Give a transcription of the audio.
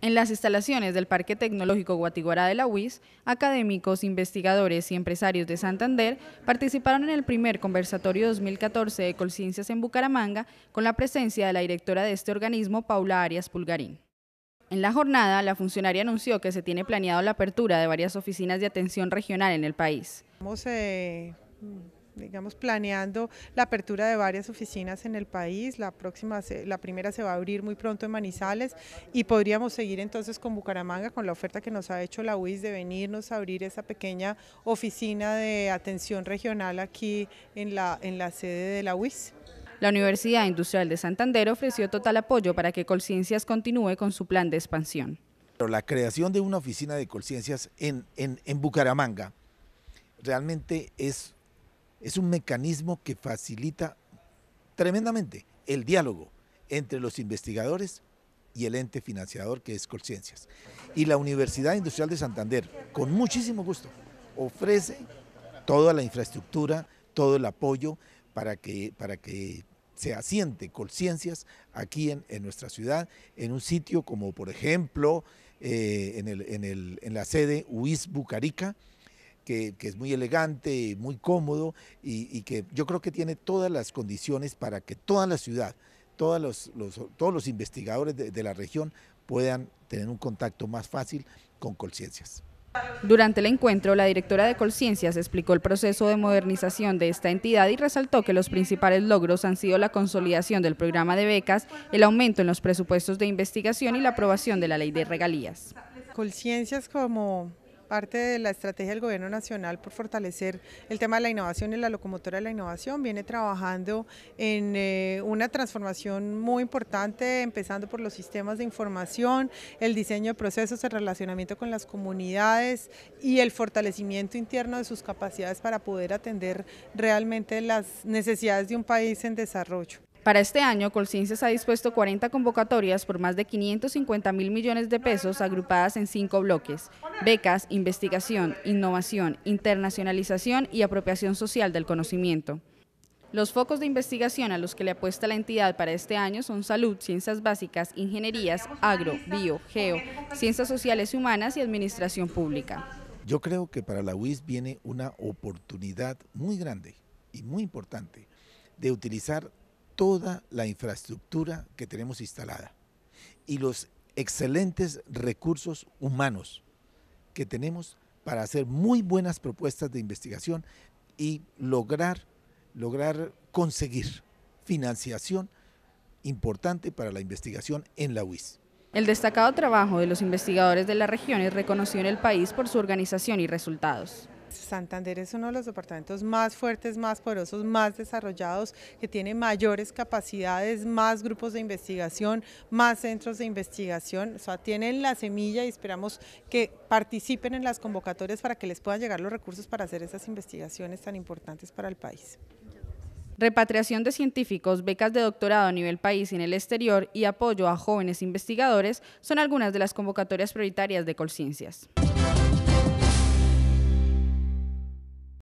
En las instalaciones del Parque Tecnológico Guatiguara de la UIS, académicos, investigadores y empresarios de Santander participaron en el primer conversatorio 2014 de Colciencias en Bucaramanga con la presencia de la directora de este organismo, Paula Arias Pulgarín. En la jornada, la funcionaria anunció que se tiene planeado la apertura de varias oficinas de atención regional en el país. Eh, digamos, planeando la apertura de varias oficinas en el país. La próxima, la primera se va a abrir muy pronto en Manizales y podríamos seguir entonces con Bucaramanga, con la oferta que nos ha hecho la UIS de venirnos a abrir esa pequeña oficina de atención regional aquí en la, en la sede de la UIS. La Universidad Industrial de Santander ofreció total apoyo para que Colciencias continúe con su plan de expansión. la creación de una oficina de Colciencias en, en, en Bucaramanga realmente es es un mecanismo que facilita tremendamente el diálogo entre los investigadores y el ente financiador que es Colciencias. Y la Universidad Industrial de Santander, con muchísimo gusto, ofrece toda la infraestructura, todo el apoyo para que, para que se asiente Colciencias aquí en, nuestra ciudad, en un sitio como por ejemplo eh, en, en la sede UIS Bucarica, que, es muy elegante, muy cómodo y, que yo creo que tiene todas las condiciones para que toda la ciudad, todos los, investigadores de, de la región puedan tener un contacto más fácil con Colciencias. Durante el encuentro, la directora de Colciencias explicó el proceso de modernización de esta entidad y resaltó que los principales logros han sido la consolidación del programa de becas, el aumento en los presupuestos de investigación y la aprobación de la ley de regalías. Colciencias como Parte de la estrategia del Gobierno Nacional por fortalecer el tema de la innovación y la locomotora de la innovación viene trabajando en eh, una transformación muy importante, empezando por los sistemas de información, el diseño de procesos, el relacionamiento con las comunidades y el fortalecimiento interno de sus capacidades para poder atender realmente las necesidades de un país en desarrollo. Para este año, Colciencias ha dispuesto 40 convocatorias por más de 550 mil millones de pesos agrupadas en cinco bloques, becas, investigación, innovación, internacionalización y apropiación social del conocimiento. Los focos de investigación a los que le apuesta la entidad para este año son salud, ciencias básicas, ingenierías, agro, bio, geo, ciencias sociales y humanas y administración pública. Yo creo que para la UIS viene una oportunidad muy grande y muy importante de utilizar toda la infraestructura que tenemos instalada y los excelentes recursos humanos que tenemos para hacer muy buenas propuestas de investigación y lograr, lograr conseguir financiación importante para la investigación en la UIS. El destacado trabajo de los investigadores de la región es reconocido en el país por su organización y resultados. Santander es uno de los departamentos más fuertes, más poderosos, más desarrollados, que tiene mayores capacidades, más grupos de investigación, más centros de investigación. O sea, tienen la semilla y esperamos que participen en las convocatorias para que les puedan llegar los recursos para hacer esas investigaciones tan importantes para el país repatriación de científicos, becas de doctorado a nivel país y en el exterior y apoyo a jóvenes investigadores son algunas de las convocatorias prioritarias de Colciencias.